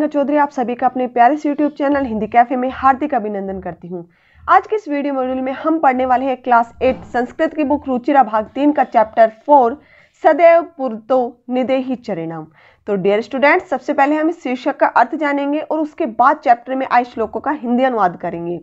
प्रियंका चौधरी आप सभी का अपने प्यारे से यूट्यूब चैनल हिंदी कैफे में हार्दिक अभिनंदन करती हूँ आज के इस वीडियो मॉड्यूल में हम पढ़ने वाले हैं क्लास एट संस्कृत की बुक रुचिरा भाग तीन का चैप्टर फोर सदैव पुरतो निदे ही चरिणाम तो डियर स्टूडेंट सबसे पहले हम इस शीर्षक का अर्थ जानेंगे और उसके बाद चैप्टर में आए श्लोकों का हिंदी अनुवाद करेंगे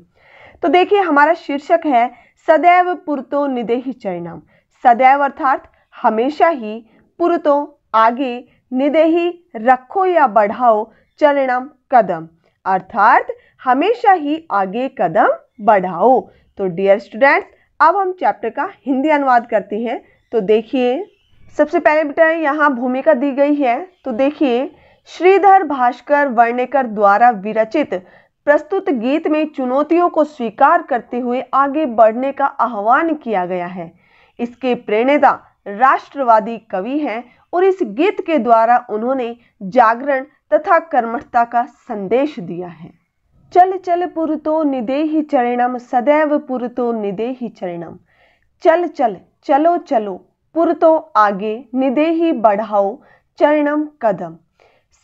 तो देखिए हमारा शीर्षक है सदैव पुरतो निदे ही चरिणाम सदैव अर्थात हमेशा ही पुरतो आगे निदेही रखो या बढ़ाओ चरणम कदम अर्थात हमेशा ही आगे कदम बढ़ाओ तो डियर स्टूडेंट्स अब हम चैप्टर का हिंदी अनुवाद करते हैं तो देखिए सबसे पहले बेटा यहाँ भूमिका दी गई है तो देखिए श्रीधर भास्कर वर्णेकर द्वारा विरचित प्रस्तुत गीत में चुनौतियों को स्वीकार करते हुए आगे बढ़ने का आह्वान किया गया है इसके प्रेरणेता राष्ट्रवादी कवि हैं और इस गीत के द्वारा उन्होंने जागरण तथा कर्मठता का संदेश दिया है चल चल पुरतो निदेही चरणम सदैव पुरतो निदेही चरणम चल चल चलो चलो पुरतो आगे निदेही बढ़ाओ चरणम कदम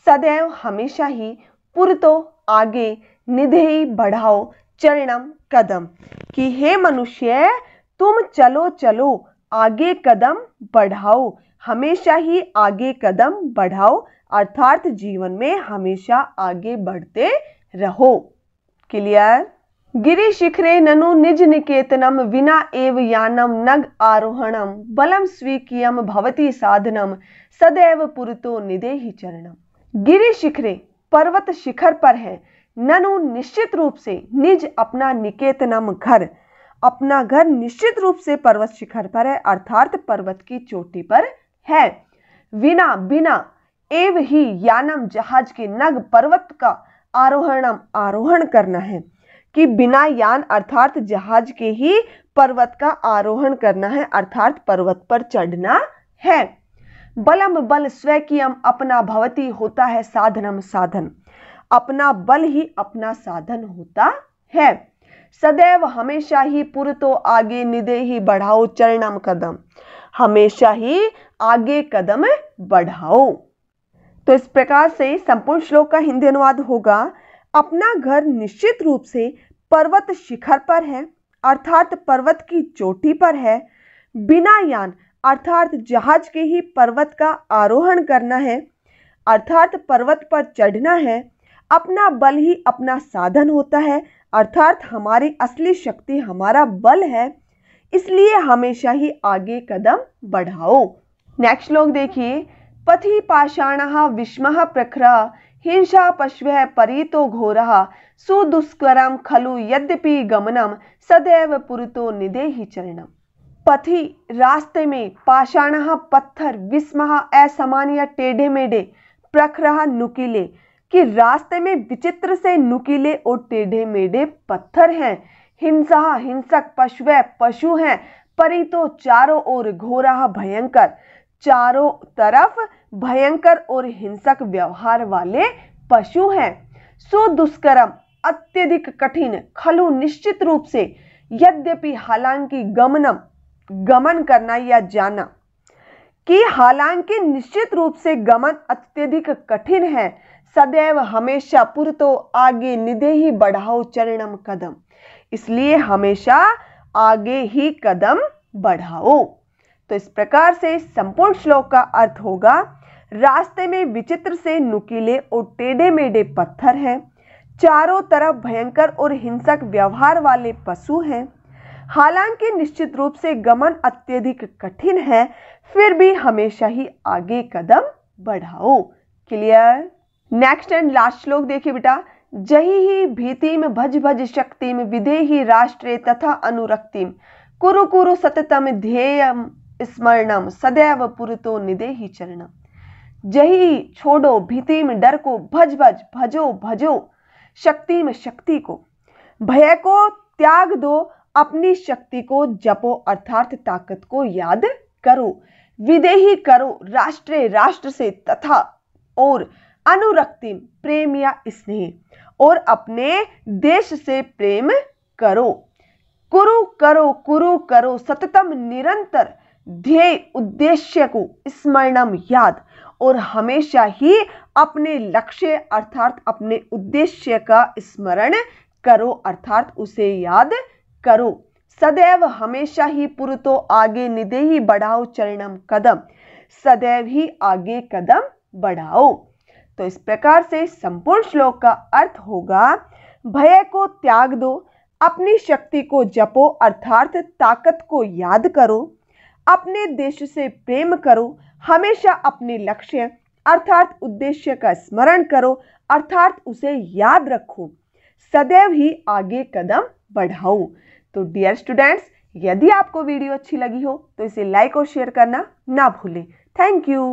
सदैव हमेशा ही पुरतो आगे ही बढ़ाओ चरणम कदम कि हे मनुष्य तुम चलो चलो आगे कदम बढ़ाओ हमेशा ही आगे कदम बढ़ाओ अर्थात जीवन में हमेशा आगे बढ़ते रहो क्लियर गिरी शिखरे ननु निज निकेतनम विना एव यानम नग आरोहणम बलम स्वीकियम भवती साधनम सदैव पुरतो ही चरणम गिरी शिखरे पर्वत शिखर पर है ननु निश्चित रूप से निज अपना निकेतनम घर अपना घर निश्चित रूप से पर्वत शिखर पर है अर्थात पर्वत की चोटी पर है विना बिना एव ही यानम जहाज के नग पर्वत का आरोहणम आरोहण करना है कि बिना यान अर्थात जहाज के ही पर्वत का आरोहण करना है अर्थात पर्वत पर चढ़ना है बलम बल स्वकीयम अपना भवती होता है साधनम साधन अपना बल ही अपना साधन होता है सदैव हमेशा ही पुर तो आगे निधे ही बढ़ाओ चरणम कदम हमेशा ही आगे कदम बढ़ाओ तो इस प्रकार से संपूर्ण श्लोक का हिंदी अनुवाद होगा अपना घर निश्चित रूप से पर्वत शिखर पर है अर्थात पर्वत की चोटी पर है बिना यान अर्थात जहाज के ही पर्वत का आरोहण करना है अर्थात पर्वत पर चढ़ना है अपना बल ही अपना साधन होता है अर्थात हमारी असली शक्ति हमारा बल है इसलिए हमेशा ही आगे कदम बढ़ाओ नेक्स्ट श्लोक देखिए पथि पाषाण विष्म प्रखर हिंसा परी तो घोर सुदुष्कर खलु यद्यपि गमनम सदैव पुरुतो ही चरणम पथि रास्ते में पाषाण पत्थर विस्म असामान्य टेढ़े मेढ़े प्रखर नुकीले कि रास्ते में विचित्र से नुकीले और टेढ़े मेढ़े पत्थर हैं हिंसा हिंसक पशु पशु हैं परी तो चारों ओर घोरा भयंकर चारों तरफ भयंकर और हिंसक व्यवहार वाले पशु हैं सो दुष्कर्म अत्यधिक कठिन खलु निश्चित रूप से यद्यपि हालांकि गमनम गमन करना या जाना कि हालांकि निश्चित रूप से गमन अत्यधिक कठिन है सदैव हमेशा पुर तो आगे निधे ही बढ़ाओ चरणम कदम इसलिए हमेशा आगे ही कदम बढ़ाओ तो इस प्रकार से संपूर्ण श्लोक का अर्थ होगा रास्ते में विचित्र से नुकीले और टेढ़े मेढ़े पत्थर हैं चारों तरफ भयंकर और हिंसक व्यवहार वाले पशु हैं हालांकि निश्चित रूप से गमन अत्यधिक कठिन है फिर भी हमेशा ही आगे कदम बढ़ाओ क्लियर नेक्स्ट एंड लास्ट श्लोक देखिए बेटा जही ही भीतिम भज भज शक्तिम विधेहि राष्ट्रे तथा अनुरक्तिम कुरु कुरु सततम ध्येयम स्मरणम सदैव पुरतो निदेही चरणम जही छोड़ो भीतिम डर को भज भज भजो भजो शक्ति में शक्ति को भय को त्याग दो अपनी शक्ति को जपो अर्थात ताकत को याद करो विदेही करो राष्ट्रे राष्ट्र से तथा और अनुरक्तिम प्रेम या स्नेह और अपने देश से प्रेम करो कुरु करो कुरु करो सततम निरंतर ध्येय उद्देश्य को स्मरणम याद और हमेशा ही अपने लक्ष्य अर्थात अपने उद्देश्य का स्मरण करो अर्थात उसे याद करो सदैव हमेशा ही पुरुतो आगे निधे ही बढ़ाओ चरणम कदम सदैव ही आगे कदम बढ़ाओ तो इस प्रकार से संपूर्ण श्लोक का अर्थ होगा भय को त्याग दो अपनी शक्ति को जपो अर्थात ताकत को याद करो अपने देश से प्रेम करो हमेशा अपने लक्ष्य अर्थात उद्देश्य का स्मरण करो अर्थात उसे याद रखो सदैव ही आगे कदम बढ़ाओ तो डियर स्टूडेंट्स यदि आपको वीडियो अच्छी लगी हो तो इसे लाइक और शेयर करना ना भूलें थैंक यू